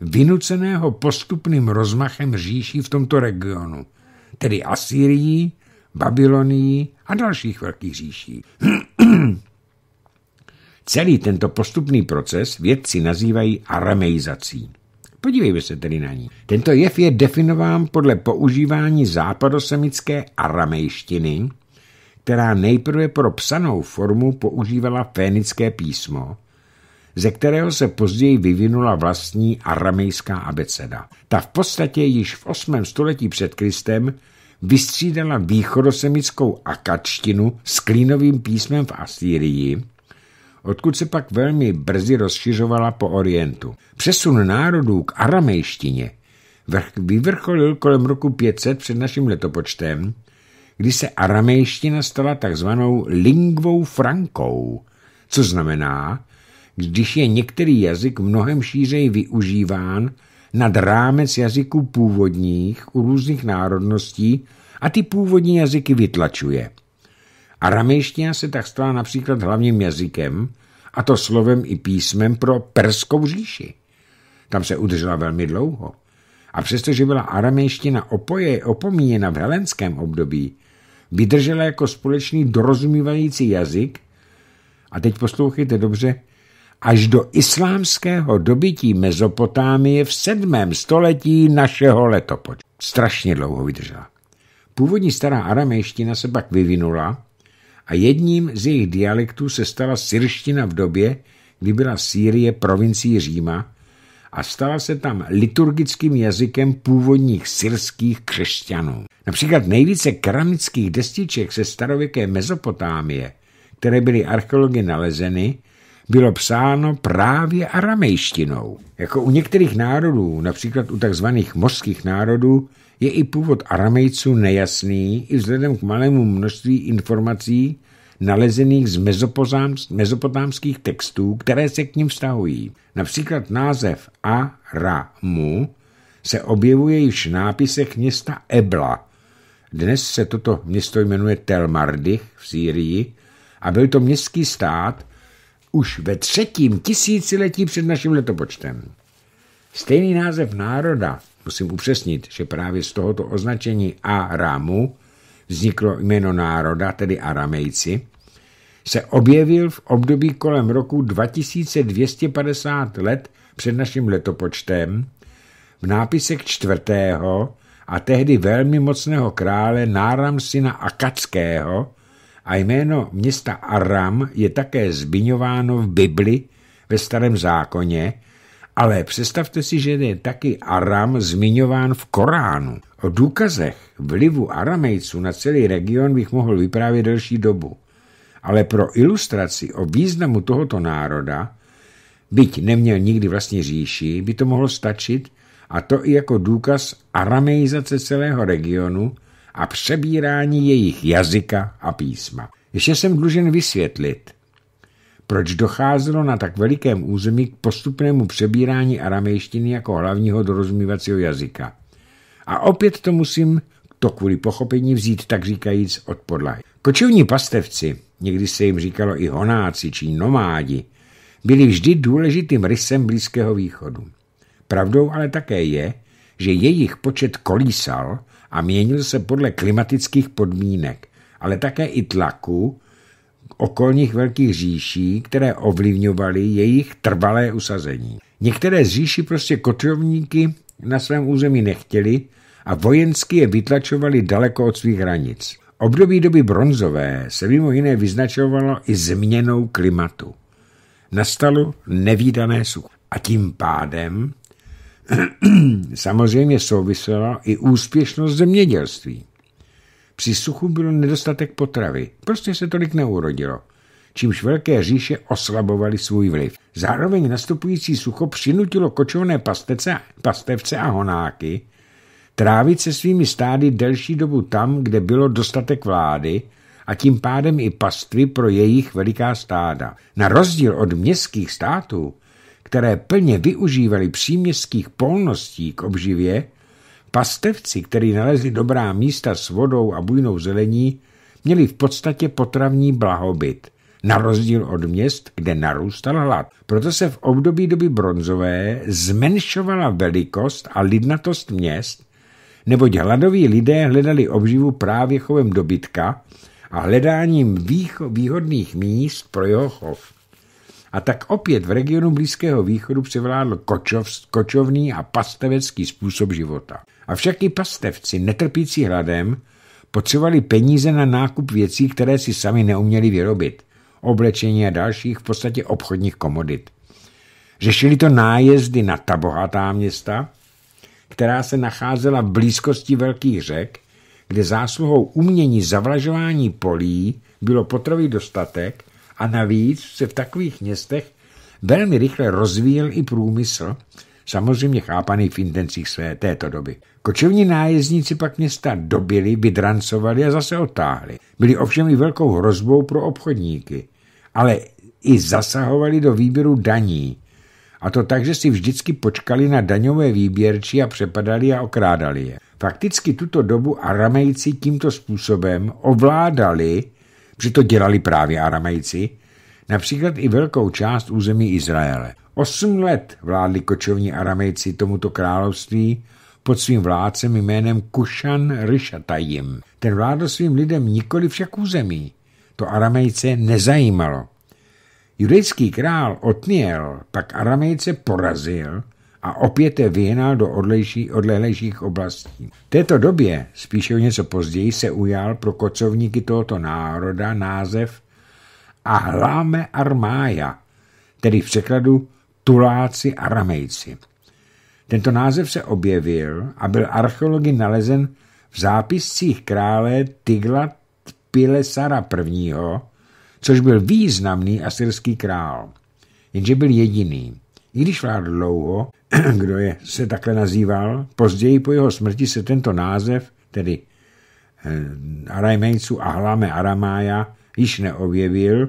vynuceného postupným rozmachem říší v tomto regionu, tedy Asýrií, Babylonii a dalších velkých říší. *clears throat* Celý tento postupný proces vědci nazývají arameizací. Podívejme se tedy na ní. Tento jev je definován podle používání západosemické aramejštiny, která nejprve pro psanou formu používala fénické písmo, ze kterého se později vyvinula vlastní aramejská abeceda. Ta v podstatě již v 8. století před Kristem vystřídala východosemickou akačtinu s klínovým písmem v Asýrii, odkud se pak velmi brzy rozšiřovala po Orientu. Přesun národů k aramejštině vyvrcholil kolem roku 500 před naším letopočtem, kdy se aramejština stala takzvanou lingvou frankou, co znamená, když je některý jazyk mnohem šířeji využíván nad rámec jazyků původních u různých národností a ty původní jazyky vytlačuje. Aramejština se tak stala například hlavním jazykem, a to slovem i písmem pro Perskou říši. Tam se udržela velmi dlouho. A přestože byla aramejština opoje, opomíjena v helenském období, vydržela jako společný dorozumívající jazyk, a teď poslouchejte dobře, až do islámského dobytí Mezopotámie v sedmém století našeho letopočtu. Strašně dlouho vydržela. Původní stará aramejština se pak vyvinula a jedním z jejich dialektů se stala syrština v době, kdy byla Sýrie provincií Říma a stala se tam liturgickým jazykem původních syrských křesťanů. Například nejvíce keramických destiček ze starověké Mezopotámie, které byly archeology nalezeny, bylo psáno právě aramejštinou. Jako u některých národů, například u tzv. mořských národů, je i původ aramejců nejasný i vzhledem k malému množství informací nalezených z mezopotámských textů, které se k ním vztahují. Například název Aramu se objevuje již v nápisech města Ebla. Dnes se toto město jmenuje Telmardich v Sýrii a byl to městský stát už ve třetím tisíciletí před naším letopočtem. Stejný název národa, musím upřesnit, že právě z tohoto označení Aramu vzniklo jméno národa, tedy aramejci, se objevil v období kolem roku 2250 let před naším letopočtem v nápisek čtvrtého a tehdy velmi mocného krále syna Akackého a jméno města Aram je také zbiňováno v Bibli ve starém zákoně ale představte si, že je taky Aram zmiňován v Koránu. O důkazech vlivu Aramejců na celý region bych mohl vyprávět delší dobu. Ale pro ilustraci o významu tohoto národa, byť neměl nikdy vlastní říši, by to mohlo stačit, a to i jako důkaz arameizace celého regionu a přebírání jejich jazyka a písma. Ještě jsem dlužen vysvětlit, proč docházelo na tak velikém území k postupnému přebírání aramejštiny jako hlavního dorozumívacího jazyka. A opět to musím to kvůli pochopení vzít, tak říkajíc, od podlahy. Kočovní pastevci, někdy se jim říkalo i honáci či nomádi, byli vždy důležitým rysem Blízkého východu. Pravdou ale také je, že jejich počet kolísal a měnil se podle klimatických podmínek, ale také i tlaku, okolních velkých říší, které ovlivňovaly jejich trvalé usazení. Některé z říší prostě kotrovníky na svém území nechtěli a vojensky je vytlačovali daleko od svých hranic. Období doby bronzové se mimo jiné vyznačovalo i změnou klimatu. Nastalo nevýdané sucho. A tím pádem *clears throat* samozřejmě souvisela i úspěšnost zemědělství. Při suchu byl nedostatek potravy, prostě se tolik neurodilo, čímž velké říše oslabovaly svůj vliv. Zároveň nastupující sucho přinutilo kočovné pastece, pastevce a honáky trávit se svými stády delší dobu tam, kde bylo dostatek vlády, a tím pádem i pastvy pro jejich veliká stáda. Na rozdíl od městských států, které plně využívaly příměstských polností k obživě, Pastevci, kteří nalezli dobrá místa s vodou a bujnou zelení, měli v podstatě potravní blahobyt, na rozdíl od měst, kde narůstal hlad. Proto se v období doby bronzové zmenšovala velikost a lidnatost měst, neboť hladoví lidé hledali obživu právě chovem dobytka a hledáním výhodných míst pro jeho chov a tak opět v regionu Blízkého východu převládl kočov, kočovný a pastevecký způsob života. Avšak i pastevci, netrpící hladem, potřebovali peníze na nákup věcí, které si sami neuměli vyrobit, oblečení a dalších v podstatě obchodních komodit. Řešili to nájezdy na ta bohatá města, která se nacházela v blízkosti velkých řek, kde zásluhou umění zavlažování polí bylo potravy dostatek a navíc se v takových městech velmi rychle rozvíjel i průmysl, samozřejmě chápaný v intencích své této doby. Kočovní nájezdníci pak města dobili, vydrancovali a zase otáhli. Byli ovšem i velkou hrozbou pro obchodníky, ale i zasahovali do výběru daní. A to tak, že si vždycky počkali na daňové výběrči a přepadali a okrádali je. Fakticky tuto dobu Aramejci tímto způsobem ovládali že to dělali právě aramejci, například i velkou část území Izraele. Osm let vládli kočovní aramejci tomuto království pod svým vládcem jménem Kušan Rishatayim. Ten vládl svým lidem nikoli však území. To aramejce nezajímalo. Judejský král Otniel pak aramejce porazil a opět je vyhnal do odlejší, odlehlejších oblastí. V této době, spíše o něco později, se ujal pro kocovníky tohoto národa název Ahláme armája, tedy v překladu Tuláci aramejci. Tento název se objevil a byl archeologi nalezen v zápiscích krále Tiglat Pilesara I., což byl významný asyrský král, jenže byl jediný. I když vládl dlouho, *clears throat* kdo je, se takhle nazýval. Později po jeho smrti se tento název, tedy eh, Aramejců Ahlame Aramája, již neobjevil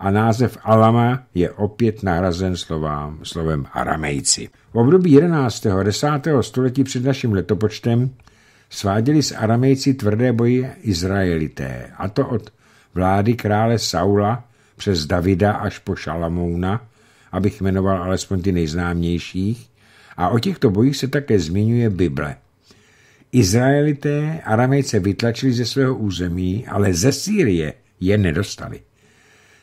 a název Alama je opět nahrazen slovám, slovem Aramejci. V období 11. 10. století před naším letopočtem sváděli s Aramejci tvrdé boje Izraelité, a to od vlády krále Saula přes Davida až po Šalamouna, abych jmenoval alespoň ty nejznámějších, a o těchto bojích se také zmiňuje Bible. Izraelité Aramejce vytlačili ze svého území, ale ze Sýrie je nedostali.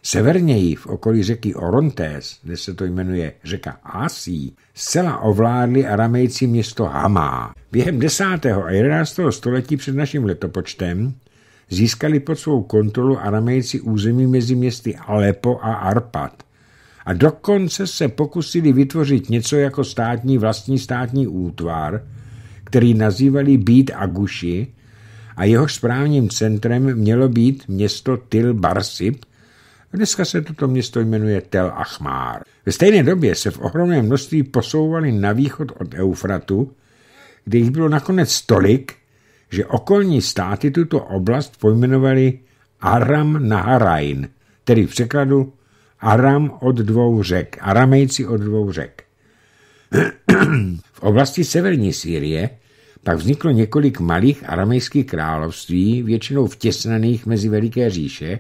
Severněji v okolí řeky Orontes, kde se to jmenuje řeka Así, zcela ovládli aramejci město Hamá. Během 10. a 11. století před naším letopočtem získali pod svou kontrolu aramejci území mezi městy Alepo a Arpad a dokonce se pokusili vytvořit něco jako státní vlastní státní útvar, který nazývali Být Aguši a jeho správním centrem mělo být město Til Barsib, Dneska se toto město jmenuje Tel Achmar. Ve stejné době se v ohromné množství posouvali na východ od Eufratu, kde jich bylo nakonec tolik, že okolní státy tuto oblast pojmenovali Aram Naharain, tedy v překladu Aram od dvou řek, Aramejci od dvou řek. v oblasti severní Sýrie pak vzniklo několik malých aramejských království, většinou vtěsnaných mezi veliké říše,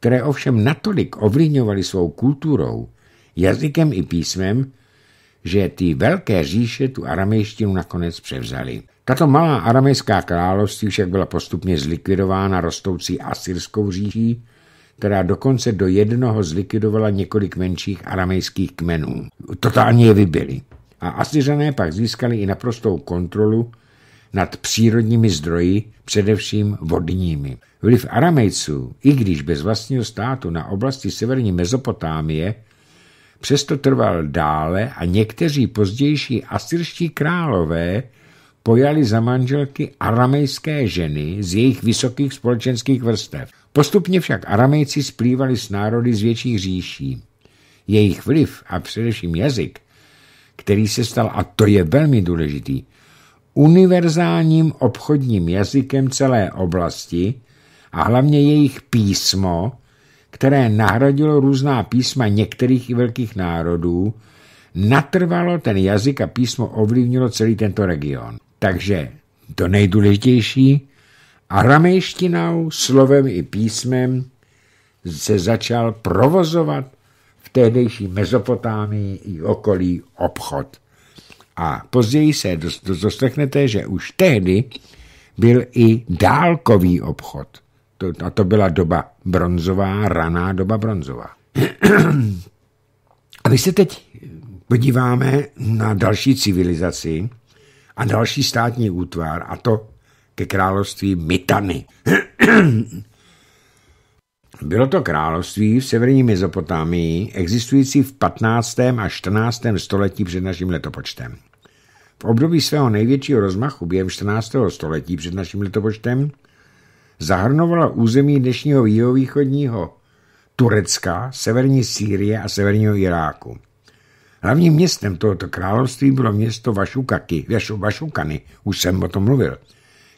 které ovšem natolik ovlivňovaly svou kulturou, jazykem i písmem, že ty velké říše tu aramejštinu nakonec převzaly. Tato malá aramejská království však byla postupně zlikvidována rostoucí asyrskou říší, která dokonce do jednoho zlikvidovala několik menších aramejských kmenů. Totálně je vybili. A Asiřané pak získali i naprostou kontrolu nad přírodními zdroji, především vodními. Vliv Aramejců, i když bez vlastního státu na oblasti severní Mezopotámie, přesto trval dále a někteří pozdější asyrští králové pojali za manželky aramejské ženy z jejich vysokých společenských vrstev. Postupně však aramejci splývali s národy z větších říší. Jejich vliv a především jazyk, který se stal, a to je velmi důležitý, univerzálním obchodním jazykem celé oblasti a hlavně jejich písmo, které nahradilo různá písma některých i velkých národů, natrvalo ten jazyk a písmo ovlivnilo celý tento region. Takže to nejdůležitější, aramejštinou, slovem i písmem se začal provozovat v tehdejší Mezopotámii i okolí obchod. A později se dostechnete, že už tehdy byl i dálkový obchod. To, a to byla doba bronzová, raná doba bronzová. *clears throat* a my se teď podíváme na další civilizaci, a další státní útvar, a to ke království Mitany. *clears throat* Bylo to království v severní Mezopotámii, existující v 15. a 14. století před naším letopočtem. V období svého největšího rozmachu během 14. století před naším letopočtem zahrnovala území dnešního jihovýchodního Turecka, severní Sýrie a severního Iráku. Hlavním městem tohoto království bylo město Vašukaky, Vašu, Vašukany, už jsem o tom mluvil.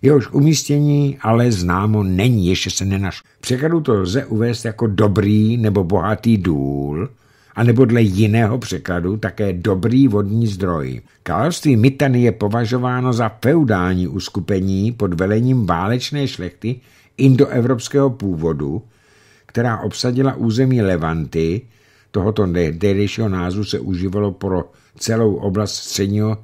Jehož umístění ale známo není, ještě se nenašlo. Překladu to lze uvést jako dobrý nebo bohatý důl, anebo dle jiného překladu také dobrý vodní zdroj. Království Mitany je považováno za feudální uskupení pod velením válečné šlechty indoevropského původu, která obsadila území Levanty, tohoto tehdejšího názvu se užívalo pro celou oblast středního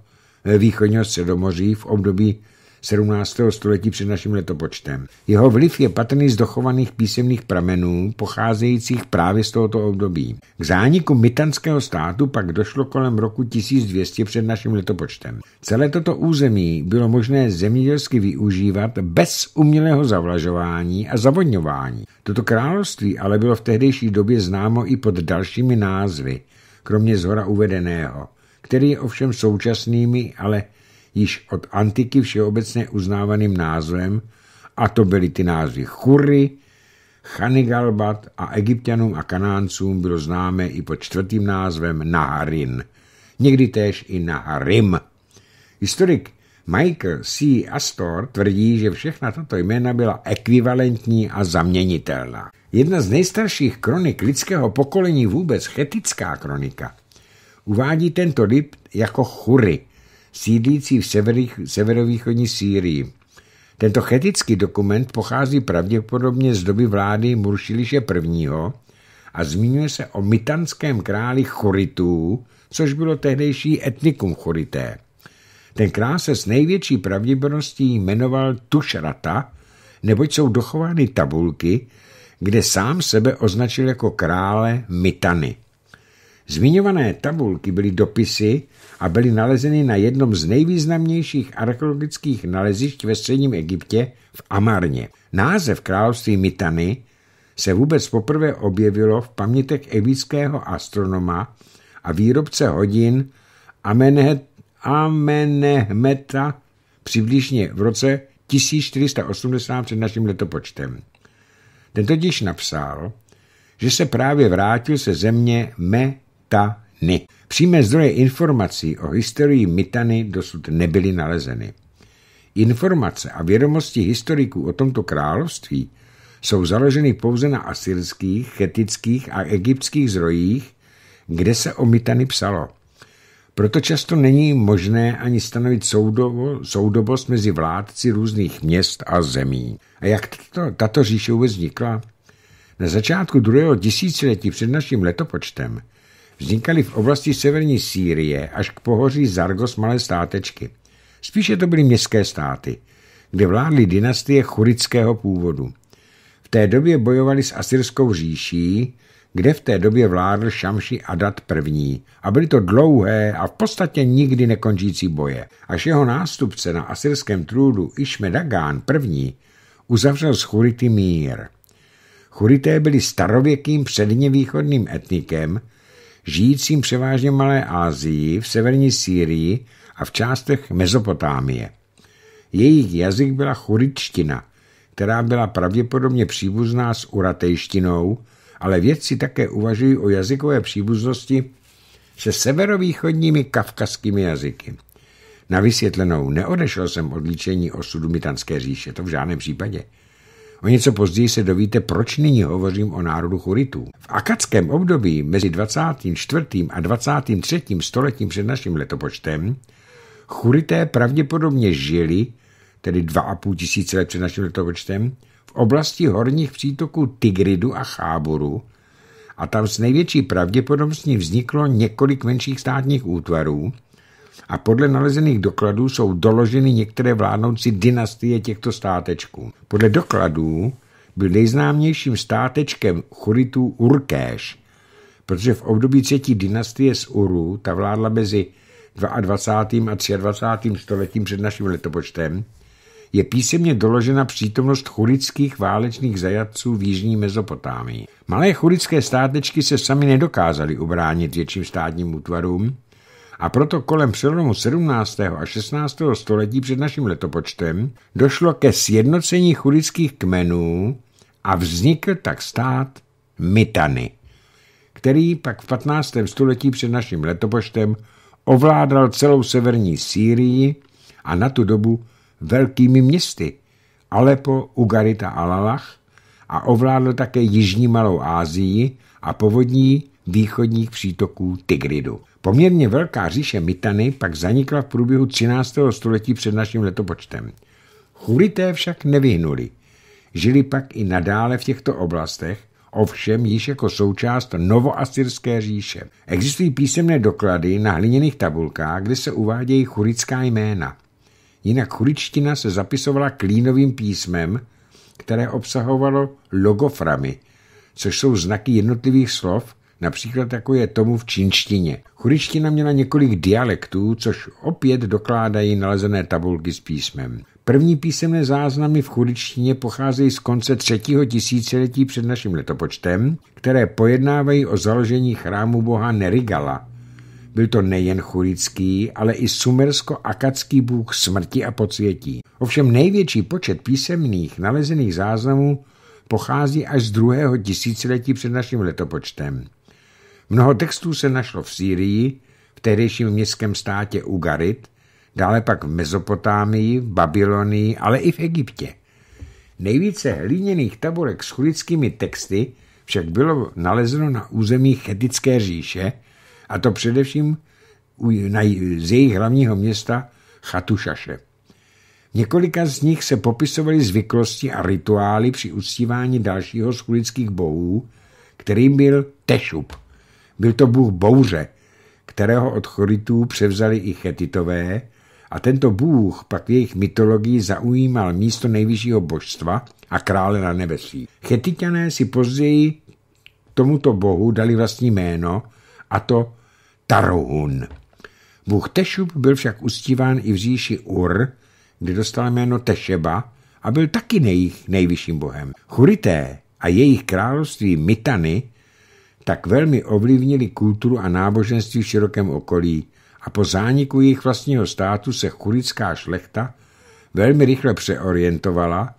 eh, východního středomoří v období 17. století před naším letopočtem. Jeho vliv je patrný z dochovaných písemných pramenů, pocházejících právě z tohoto období. K zániku mitanského státu pak došlo kolem roku 1200 před naším letopočtem. Celé toto území bylo možné zemědělsky využívat bez umělého zavlažování a zavodňování. Toto království ale bylo v tehdejší době známo i pod dalšími názvy, kromě zhora uvedeného, který je ovšem současnými, ale již od antiky všeobecně uznávaným názvem, a to byly ty názvy Chury, Chanigalbat a egyptianům a kanáncům bylo známé i pod čtvrtým názvem Naharin, někdy též i Naharim. Historik Michael C. Astor tvrdí, že všechna tato jména byla ekvivalentní a zaměnitelná. Jedna z nejstarších kronik lidského pokolení vůbec, chetická kronika, uvádí tento lid jako chury, sídlící v severovýchodní Sýrii. Tento chetický dokument pochází pravděpodobně z doby vlády Muršiliše I. a zmiňuje se o Mitanském králi Choritů, což bylo tehdejší etnikum Chorité. Ten král se s největší pravděpodobností jmenoval Tušrata, neboť jsou dochovány tabulky, kde sám sebe označil jako krále Mitany. Zmiňované tabulky byly dopisy a byly nalezeny na jednom z nejvýznamnějších archeologických nalezišť ve středním Egyptě v Amarně. Název království Mitany se vůbec poprvé objevilo v pamětech egyptského astronoma a výrobce hodin Amenhet, Amenehmeta přibližně v roce 1480 před naším letopočtem. Ten totiž napsal, že se právě vrátil se země Me Mitanny. Přímé zdroje informací o historii Mitany dosud nebyly nalezeny. Informace a vědomosti historiků o tomto království jsou založeny pouze na asyrských, chetických a egyptských zdrojích, kde se o Mitany psalo. Proto často není možné ani stanovit soudovo, soudobost mezi vládci různých měst a zemí. A jak tato, tato říše vůbec vznikla? Na začátku druhého tisíciletí před naším letopočtem vznikaly v oblasti severní Sýrie až k pohoří Zargos malé státečky. Spíše to byly městské státy, kde vládly dynastie churického původu. V té době bojovali s asyrskou říší, kde v té době vládl Šamši Adat I. A byly to dlouhé a v podstatě nikdy nekončící boje. Až jeho nástupce na asyrském trůdu Išmedagán I. uzavřel s Churity mír. Churité byli starověkým předně východním etnikem, žijícím převážně v Malé Ázii, v severní Sýrii a v částech Mezopotámie. Jejich jazyk byla churičtina, která byla pravděpodobně příbuzná s uratejštinou, ale vědci také uvažují o jazykové příbuznosti se severovýchodními kavkazskými jazyky. Na vysvětlenou neodešel jsem od líčení osudu Mitanské říše, to v žádném případě. O něco později se dovíte, proč nyní hovořím o národu Churitů. V akadském období mezi 24. a 23. stoletím před naším letopočtem Churité pravděpodobně žili, tedy 2,5 tisíce let před naším letopočtem, v oblasti horních přítoků Tigridu a Cháboru a tam s největší pravděpodobností vzniklo několik menších státních útvarů, a podle nalezených dokladů jsou doloženy některé vládnoucí dynastie těchto státečků. Podle dokladů byl nejznámějším státečkem Churitů Urkéš, protože v období třetí dynastie z Uru ta vládla mezi 22. a 23. stoletím před naším letopočtem, je písemně doložena přítomnost churických válečných zajatců v jižní Mezopotámii. Malé churické státečky se sami nedokázaly ubránit větším státním útvarům, a proto kolem přelomu 17. a 16. století před naším letopočtem došlo ke sjednocení chudických kmenů a vznikl tak stát Mitany, který pak v 15. století před naším letopočtem ovládal celou severní Sýrii a na tu dobu velkými městy Alepo, Ugarita a Lalach a ovládl také jižní Malou Ázii a povodní východních přítoků Tigridu. Poměrně velká říše Mitany pak zanikla v průběhu 13. století před naším letopočtem. Churité však nevyhnuli. Žili pak i nadále v těchto oblastech, ovšem již jako součást novoasyrské říše. Existují písemné doklady na hliněných tabulkách, kde se uvádějí churická jména. Jinak churičtina se zapisovala klínovým písmem, které obsahovalo logoframy, což jsou znaky jednotlivých slov, například jako je tomu v čínštině. Churičtina měla několik dialektů, což opět dokládají nalezené tabulky s písmem. První písemné záznamy v churičtině pocházejí z konce třetího tisíciletí před naším letopočtem, které pojednávají o založení chrámu boha Nerigala. Byl to nejen churický, ale i sumersko-akadský bůh smrti a podsvětí. Ovšem největší počet písemných nalezených záznamů pochází až z druhého tisíciletí před naším letopočtem. Mnoho textů se našlo v Sýrii, v tehdejším městském státě Ugarit, dále pak v Mezopotámii, v Babylonii, ale i v Egyptě. Nejvíce hliněných tabulek s chulickými texty však bylo nalezeno na území Chetické říše, a to především z jejich hlavního města Chatušaše. Několika z nich se popisovaly zvyklosti a rituály při uctívání dalšího z chulických bohů, kterým byl Tešup. Byl to bůh bouře, kterého od choritů převzali i chetitové a tento bůh pak v jejich mytologii zaujímal místo nejvyššího božstva a krále na nebesí. Chetitané si později tomuto bohu dali vlastní jméno a to Tarohun. Bůh Tešub byl však ustíván i v říši Ur, kde dostal jméno Tešeba a byl taky nejich nejvyšším bohem. Churité a jejich království Mitany tak velmi ovlivnili kulturu a náboženství v širokém okolí a po zániku jejich vlastního státu se churická šlechta velmi rychle přeorientovala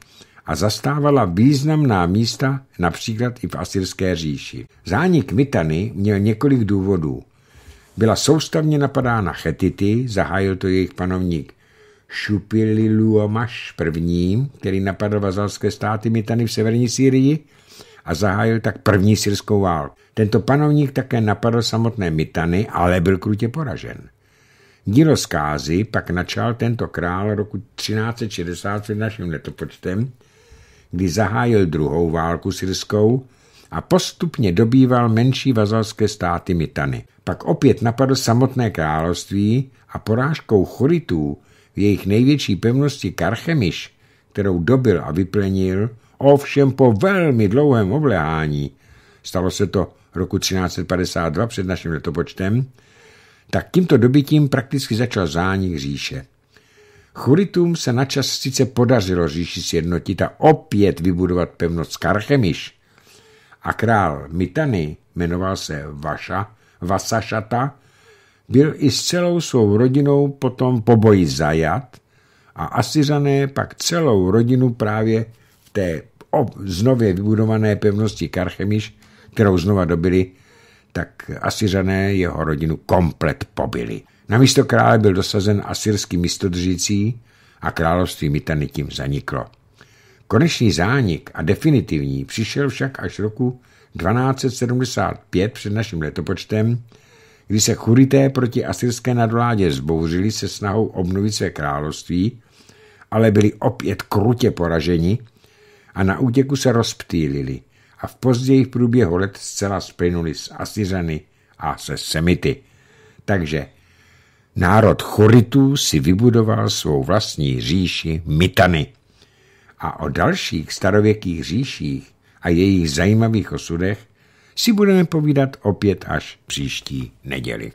a zastávala významná místa například i v asyrské říši. Zánik Mitany měl několik důvodů. Byla soustavně napadána Chetity, zahájil to jejich panovník Šupililuomaš I., který napadl vazalské státy Mitany v severní Syrii a zahájil tak první syrskou válku. Tento panovník také napadl samotné Mitany, ale byl krutě poražen. Dílo zkázy pak načal tento král roku 1360 před naším letopočtem, kdy zahájil druhou válku syrskou a postupně dobýval menší vazalské státy Mitany. Pak opět napadl samotné království a porážkou choritů v jejich největší pevnosti Karchemiš, kterou dobil a vyplenil, ovšem po velmi dlouhém obléhání, stalo se to roku 1352 před naším letopočtem, tak tímto dobytím prakticky začal zánik říše. Churitům se načas sice podařilo říši sjednotit a opět vybudovat pevnost Karchemiš. A král Mitany, jmenoval se Vaša, Vasašata, byl i s celou svou rodinou potom po boji zajat a Asiřané pak celou rodinu právě v té znově vybudované pevnosti Karchemiš, kterou znova dobili, tak Asiřané jeho rodinu komplet pobili. Na místo krále byl dosazen asyrský místodržící a království Mitany tím zaniklo. Konečný zánik a definitivní přišel však až roku 1275 před naším letopočtem, kdy se churité proti asyrské nadvládě zbouřili se snahou obnovit své království, ale byli opět krutě poraženi a na útěku se rozptýlili a v pozdějích průběhu let zcela splynuli s Asiřany a se Semity. Takže národ Choritů si vybudoval svou vlastní říši Mitany. A o dalších starověkých říších a jejich zajímavých osudech si budeme povídat opět až příští neděli.